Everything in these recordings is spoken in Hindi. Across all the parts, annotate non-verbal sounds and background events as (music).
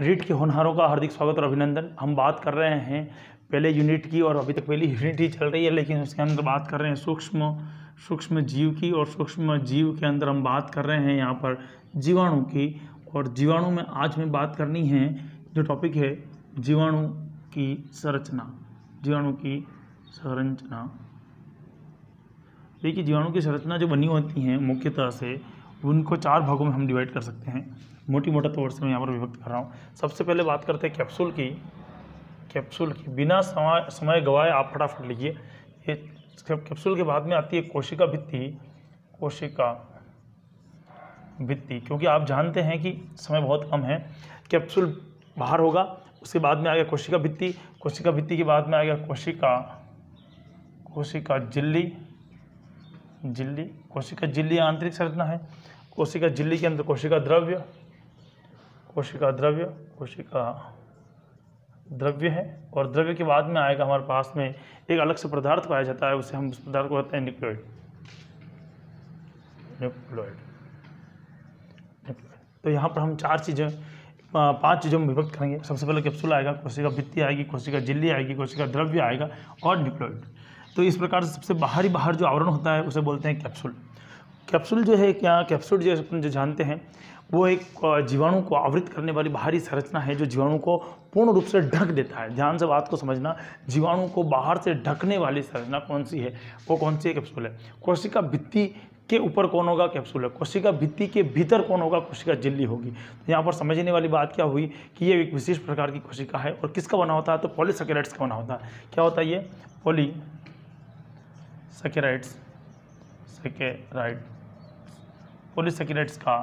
रीट के होनहारों का हार्दिक स्वागत और अभिनंदन हम बात कर रहे हैं पहले यूनिट की और अभी तक पहली (laughs) यूनिट ही चल रही है लेकिन उसके अंदर बात कर रहे हैं सूक्ष्म सूक्ष्म जीव की और सूक्ष्म जीव के अंदर हम बात कर रहे हैं यहाँ पर जीवाणु की और जीवाणु में आज हमें बात करनी है जो टॉपिक है जीवाणु की संरचना जीवाणु की संरचना देखिए जीवाणु की संरचना जो बनी होती हैं मुख्यतः से उनको चार भागों में हम डिवाइड कर सकते हैं मोटी मोटा तौर से मैं यहाँ पर विभक्त कर रहा हूँ सबसे पहले बात करते हैं कैप्सूल की कैप्सूल की बिना समय समय गवाए आप फटाफट लिखिए ये कैप्सूल के बाद में आती है कोशिका भित्ति कोशिका भित्ति क्योंकि आप जानते हैं कि समय बहुत कम है कैप्सूल बाहर होगा उसके बाद में आ गया कोशिका भित्ति कोशिका भित्ति के बाद में आ गया कोशिका कोशिका झिल्ली झिल्ली कोशिका झिल्ली आंतरिक संरचना है कोशिका झिल्ली के अंदर कोशिका द्रव्य कोशिका द्रव्य कोशिका द्रव्य है और द्रव्य के बाद में आएगा हमारे पास में एक अलग से पदार्थ पाया जाता है उसे हम उस पदार्थ को कहते हैं न्यूक्लियोइड न्यूक्लियोइड तो यहाँ पर हम चार चीज़ें पांच चीज़ों में विभक्त करेंगे सबसे पहले कैप्सूल आएगा कोशिका भित्ति आएगी कोशिका झिल्ली आएगी कोशिका द्रव्य आएगा और न्यूक्लियोइड तो इस प्रकार से सबसे बाहरी बाहर जो आवरण होता है उसे बोलते हैं कैप्सूल कैप्सूल जो है क्या कैप्सूल जो अपन जो जानते हैं वो एक जीवाणु को आवृत करने वाली बाहरी संरचना है जो जीवाणु को पूर्ण रूप से ढक देता है ध्यान से बात को समझना जीवाणु को बाहर से ढकने वाली संरचना कौन सी है वो कौन सी कैप्सूल है कोशिका भित्ति के ऊपर कौन होगा कैप्सूल है कोशिका भित्ति के भीतर कौन होगा कोशिका झिल्ली होगी तो यहाँ पर समझने वाली बात क्या हुई कि ये एक विशेष प्रकार की कोशिका है और किसका बना होता है तो पॉलीसकेराइट्स का बना होता है क्या होता है ये पॉली सकेराइट्स सकेराइट पोलिसक्रेट्स का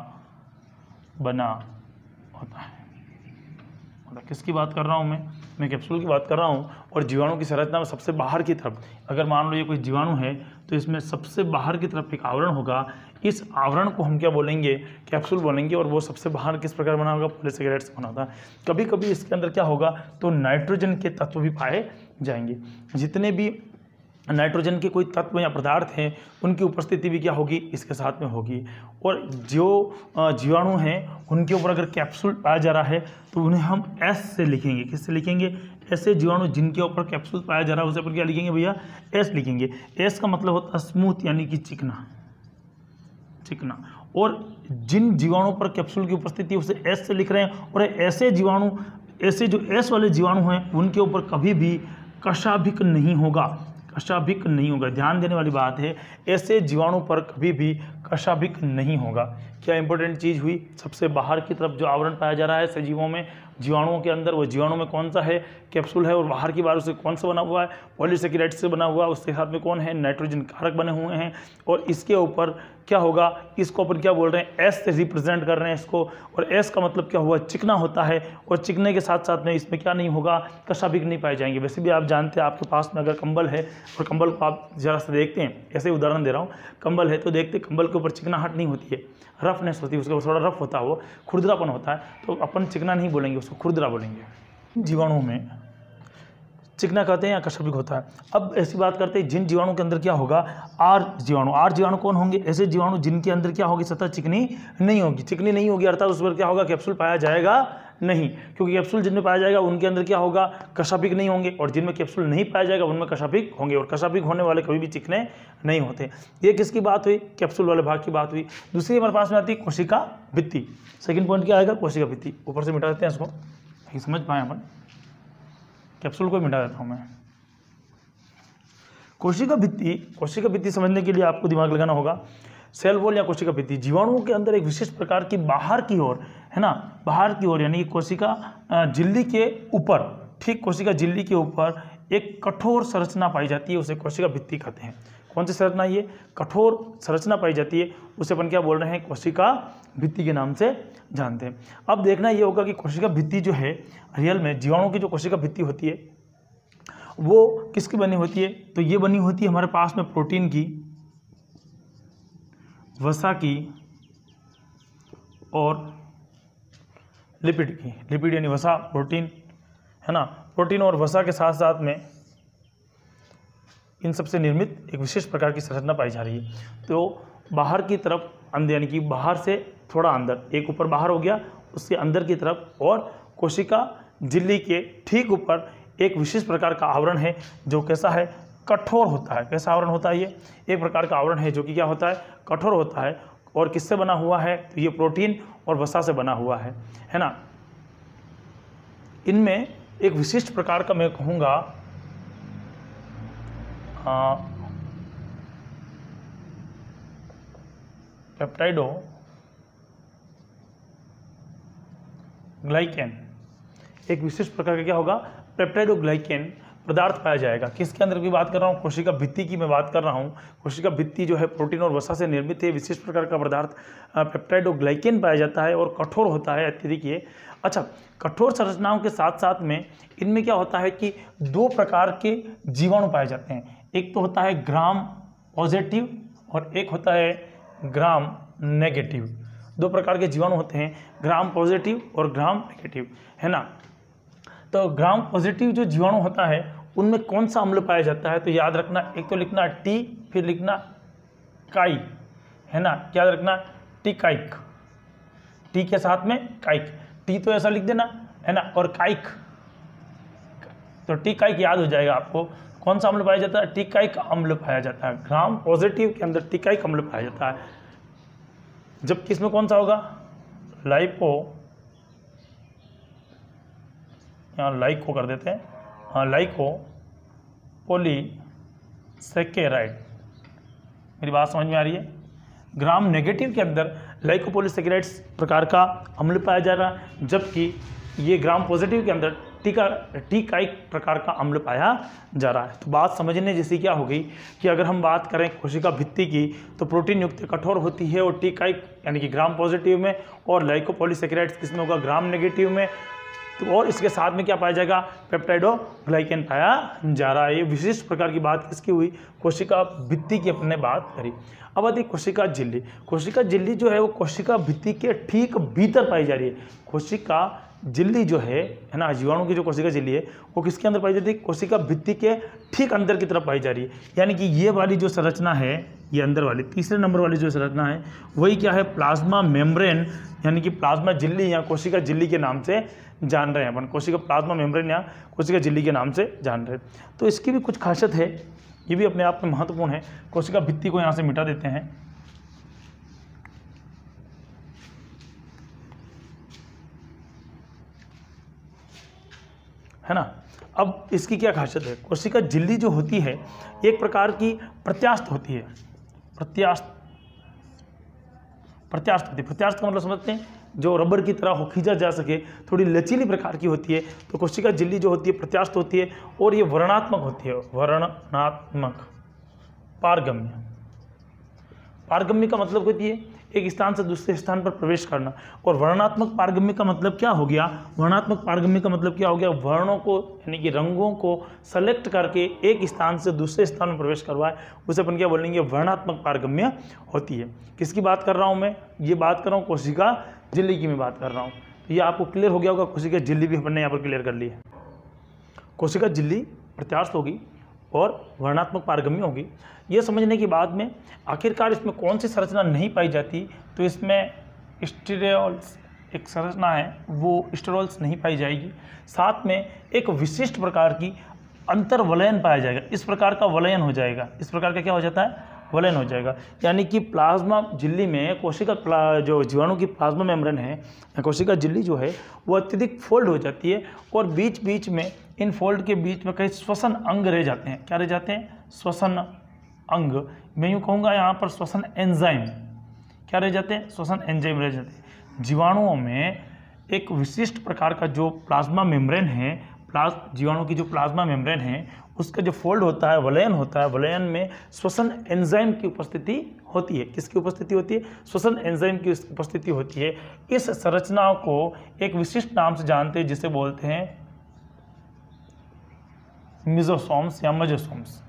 बना होता है मतलब किसकी बात कर रहा हूँ मैं मैं कैप्सूल की बात कर रहा हूँ और जीवाणु की संरचना में सबसे बाहर की तरफ अगर मान लो ये कोई जीवाणु है तो इसमें सबसे बाहर की तरफ एक आवरण होगा इस आवरण को हम क्या बोलेंगे कैप्सूल बोलेंगे और वो सबसे बाहर किस प्रकार बना होगा पोलिसक्रेट्स बना होता है कभी कभी इसके अंदर क्या होगा तो नाइट्रोजन के तत्व भी पाए जाएंगे जितने भी नाइट्रोजन के कोई तत्व या पदार्थ हैं उनकी उपस्थिति भी क्या होगी इसके साथ में होगी और जो जीवाणु हैं उनके ऊपर अगर कैप्सूल पाया जा रहा है तो उन्हें हम एस से लिखेंगे किससे लिखेंगे ऐसे जीवाणु जिनके ऊपर कैप्सूल पाया जा रहा है उसे पर क्या लिखेंगे भैया एस लिखेंगे एस का मतलब होता है स्मूथ यानी कि चिकना चिकना और जिन जीवाणु पर कैप्सूल की उपस्थिति उसे एस से लिख रहे हैं और ऐसे जीवाणु ऐसे जो एस वाले जीवाणु हैं उनके ऊपर कभी भी कशाभिक नहीं होगा कशाभिक नहीं होगा ध्यान देने वाली बात है ऐसे जीवाणु पर कभी भी कशाभिक नहीं होगा क्या इंपॉर्टेंट चीज़ हुई सबसे बाहर की तरफ जो आवरण पाया जा रहा है सजीवों में जीवाणुओं के अंदर वो जीवाणु में कौन सा है कैप्सूल है और बाहर की बार उसे कौन सा बना हुआ है पॉलीसेक्राइड से बना हुआ उसके साथ में कौन है नाइट्रोजन कारक बने हुए हैं और इसके ऊपर क्या होगा इसको अपन क्या बोल रहे हैं एस से रिप्रेजेंट कर रहे हैं इसको और एस का मतलब क्या हुआ चिकना होता है और चिकने के साथ साथ में इसमें क्या नहीं होगा कशाबिक नहीं पाए जाएंगे वैसे भी आप जानते हैं आपके पास में अगर कंबल है और कंबल को आप ज़रा सा देखते हैं ऐसे उदाहरण दे रहा हूँ कंबल है तो देखते कंबल के ऊपर चिकनाहट नहीं होती है रफनेस होती है उसके ऊपर थोड़ा रफ होता है वो खुरदरापन होता है तो अपन चिकना नहीं बोलेंगे उसको खुरदरा बोलेंगे जीवाणु में चिकना कहते हैं या कश्यपिक होता है अब ऐसी बात करते हैं जिन जीवाणु के अंदर क्या होगा आर जीवाणु आर जीवाणु कौन होंगे ऐसे जीवाणु जिनके अंदर क्या होगी सतह चिकनी नहीं होगी चिकनी नहीं होगी अर्थात उस पर क्या होगा कैप्सूल पाया जाएगा नहीं क्योंकि कैप्सूल जिनमें पाया जाएगा उनके अंदर क्या होगा कशापिक नहीं होंगे और जिनमें कैप्सूल नहीं पाया जाएगा उनमें कशापिक होंगे और कशापिक होने वाले कभी भी चिकने नहीं होते ये किसकी बात हुई कैप्सूल वाले भाग की बात हुई दूसरी हमारे पास में आती है कोशिका भित्ती सेकेंड पॉइंट क्या आएगा कोशिका भित्ती ऊपर से मिटा देते हैं इसको समझ पाए अपन कैप्सूल को मिटा देता हूँ मैं कोशिका भित्ती कोशिका भित्ती समझने के लिए आपको दिमाग लगाना होगा सेल वॉल या कोशिका भित्ती जीवाणुओं के अंदर एक विशेष प्रकार की बाहर की ओर है ना बाहर की ओर यानी कि कोशिका झिल्ली के ऊपर ठीक कोशिका झिल्ली के ऊपर एक कठोर संरचना पाई जाती है उसे कोशिका भित्ति कहते हैं कौन सी संरचना ये कठोर संरचना पाई जाती है उसे अपन क्या बोल रहे हैं कोशिका भित्ति के नाम से जानते हैं अब देखना ये होगा कि कोशिका भित्ति जो है रियल में जीवाणु की जो कोशिका भित्ति होती है वो किसकी बनी होती है तो ये बनी होती है हमारे पास में प्रोटीन की वसा की और लिपिड की लिपिड यानी वसा प्रोटीन है ना प्रोटीन और वसा के साथ साथ में इन सबसे निर्मित एक विशेष प्रकार की संरचना पाई जा रही है तो बाहर की तरफ अंदर यानी कि बाहर से थोड़ा अंदर एक ऊपर बाहर हो गया उसके अंदर की तरफ और कोशिका झिल्ली के ठीक ऊपर एक विशेष प्रकार का आवरण है जो कैसा है कठोर होता है कैसा आवरण होता है ये एक प्रकार का आवरण है जो कि क्या होता है कठोर होता है और किससे बना हुआ है तो ये प्रोटीन और वसा से बना हुआ है है ना इनमें एक विशिष्ट प्रकार का मैं कहूँगा पेप्टाइडो ग्लाइकेन एक विशिष्ट प्रकार का क्या होगा पेप्टाइडो ग्लाइकेन पदार्थ पाया जाएगा किसके अंदर की बात कर रहा हूँ कोशिका भित्ति की मैं बात कर रहा हूँ कोशिका भित्ति जो है प्रोटीन और वसा से निर्मित है विशेष प्रकार का पदार्थ पेप्टाइड और ग्लाइकेन पाया जाता है और कठोर होता है अत्यधिक ये अच्छा कठोर संरचनाओं के साथ साथ में इनमें क्या होता है कि दो प्रकार के जीवाणु पाए जाते हैं एक तो होता है ग्राम पॉजिटिव और एक होता है ग्राम नेगेटिव दो प्रकार के जीवाणु होते हैं ग्राम पॉजिटिव और ग्राम नेगेटिव है ना तो ग्राम पॉजिटिव जो जीवाणु होता है उनमें कौन सा अम्ल पाया जाता है तो याद रखना एक तो लिखना टी फिर लिखना काई है ना याद रखना टिकाइक टी के साथ में काइक टी तो ऐसा लिख देना है ना और काइक तो टिकाइक याद हो जाएगा आपको कौन सा अम्ल पाया जाता है टिकाइक अम्ल पाया जाता है ग्राम पॉजिटिव के अंदर टिकाइक अम्ल पाया जाता है जब किसमें कौन सा होगा लाइपो यहाँ लाइक को कर देते हैं लाइको हाँ, पोलीसेकेराइड मेरी बात समझ में आ रही है ग्राम नेगेटिव के अंदर लाइकोपोलीसेकेराइड्स प्रकार का अम्ल पाया जा रहा है जबकि ये ग्राम पॉजिटिव के अंदर टीका टीकाइक प्रकार का अम्ल पाया जा रहा है तो बात समझने जैसी क्या हो गई कि अगर हम बात करें कोशिका भित्ति की तो प्रोटीन युक्त कठोर होती है और टीकाइक यानी कि ग्राम पॉजिटिव में और लाइकोपोलीसेक्राइड्स किसमें होगा ग्राम नेगेटिव में तो और इसके साथ में क्या पाया जाएगा पेप्टाइडो ग्लाइकन पाया जा रहा है ये विशिष्ट प्रकार की बात किसकी हुई कोशिका भित्ति की अपने बात करी अब आती कोशिका झिल्ली कोशिका झिल्ली जो है वो कोशिका भित्ति के ठीक भीतर पाई जा रही है कोशिका झिल्ली जो है है ना जीवाणु की जो कोशिका झिल्ली है वो किसके अंदर पाई जाती है कोशिका भित्ति के ठीक अंदर की तरफ पाई जा रही है यानी कि ये वाली जो संरचना है ये अंदर वाली तीसरे नंबर वाली जो संरचना है वही क्या है प्लाज्मा मेम्ब्रेन यानी कि प्लाज्मा झिल्ली या कोशिका झिल्ली के नाम से जान रहे हैं अपन कोशिका प्लाज्मा मेम्ब्रेन या कोशिका झिल्ली के नाम से जान रहे हैं तो इसकी भी कुछ खासियत है ये भी अपने आप में महत्वपूर्ण है कोशिका भित्ति को यहाँ से मिटा देते हैं है ना अब इसकी क्या खासियत है कोशिका झिल्ली जो होती है एक प्रकार की प्रत्यास्थ होती है प्रत्यास्थ प्रत्यास्थ होती है प्रत्यास्थ का मतलब समझते हैं जो रबर की तरह हो खींचा जा सके थोड़ी लचीली प्रकार की होती है तो कोशिका झिल्ली जो होती है प्रत्यास्थ होती है और ये वर्णात्मक होती है वर्णात्मक पारगम्य पारगम्य का मतलब होती है एक स्थान से दूसरे स्थान पर प्रवेश करना और वर्णात्मक पारगम्य का मतलब क्या हो गया वर्णात्मक पारगम्य का मतलब क्या हो गया वर्णों को यानी कि रंगों को सेलेक्ट करके एक स्थान से दूसरे स्थान में प्रवेश करवाए उसे अपन क्या बोलेंगे वर्णात्मक पारगम्य होती है किसकी बात कर रहा हूँ मैं ये बात कर रहा हूँ कोशिका झिल्ली की मैं बात कर रहा हूँ तो ये आपको क्लियर हो गया होगा कोशिका जिल्ली भी अपने यहाँ पर क्लियर कर ली है कोशिका जिल्ली प्रत्यार्थ होगी और वर्णात्मक पारगम्य होगी ये समझने के बाद में आखिरकार इसमें कौन सी संरचना नहीं पाई जाती तो इसमें स्टेरॉल्स एक संरचना है वो स्टेरॉल्स नहीं पाई जाएगी साथ में एक विशिष्ट प्रकार की अंतर्वलयन पाया जाएगा इस प्रकार का वलयन हो जाएगा इस प्रकार का क्या हो जाता है वलयन हो जाएगा यानी कि प्लाज्मा झिल्ली में कोशिका जो जीवाणु की प्लाज्मा मेम्ब्रेन है कोशिका झिल्ली जो है वो अत्यधिक फोल्ड हो जाती है और बीच बीच में इन फोल्ड के बीच में कई श्वसन अंग रह जाते हैं क्या रह जाते हैं श्वसन अंग मैं यूँ कहूँगा यहाँ पर श्वसन एंजाइम क्या रह जाते हैं श्वसन एंजाइम रह जाते हैं जीवाणुओं में एक विशिष्ट प्रकार का जो प्लाज्मा मेम्ब्रेन है प्लाज जीवाणु की जो प्लाज्मा मेम्ब्रेन है उसका जो फोल्ड होता है वलयन होता है वलयन में श्वसन एंजाइम की उपस्थिति होती है किसकी उपस्थिति होती है श्वसन एंजाइम की उपस्थिति होती है इस संरचना को एक विशिष्ट नाम से जानते हैं जिसे बोलते हैं मिजोसोम्स या मजोसोम्स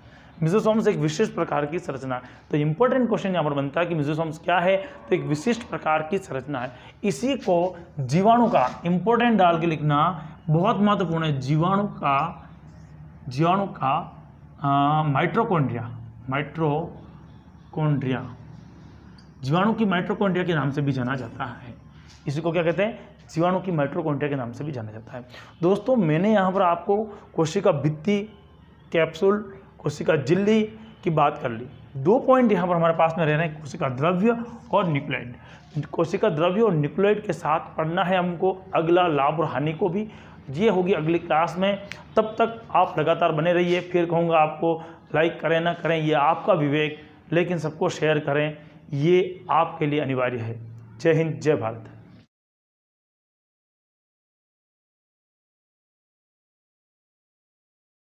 मिजोसोम्स एक विशिष्ट प्रकार की संरचना है तो इंपॉर्टेंट क्वेश्चन यहाँ पर बनता है कि मिजोसोम्स क्या है तो एक विशिष्ट प्रकार की संरचना है इसी को जीवाणु का इंपॉर्टेंट डाल के लिखना बहुत महत्वपूर्ण है जीवाणु का जीवाणु का माइट्रोकोन्ड्रिया माइट्रोकोन्ड्रिया जीवाणु की माइट्रोकोन्ड्रिया के नाम से भी जाना जाता है इसी को क्या कहते हैं जीवाणु की माइट्रोकॉन्ट्रिया के नाम से भी जाना जाता है दोस्तों मैंने यहाँ पर आपको कोशिका भित्ति कैप्सूल कोशिका झिल्ली की बात कर ली दो पॉइंट यहाँ पर हमारे पास में रह रहे हैं कोशिका द्रव्य और न्यूक्लाइड कोशिका द्रव्य और न्यूक्लाइड के साथ पढ़ना है हमको अगला लाभ और हानि को भी ये होगी अगली क्लास में तब तक आप लगातार बने रहिए फिर कहूँगा आपको लाइक करें ना करें ये आपका विवेक लेकिन सबको शेयर करें ये आपके लिए अनिवार्य है जय हिंद जय भारत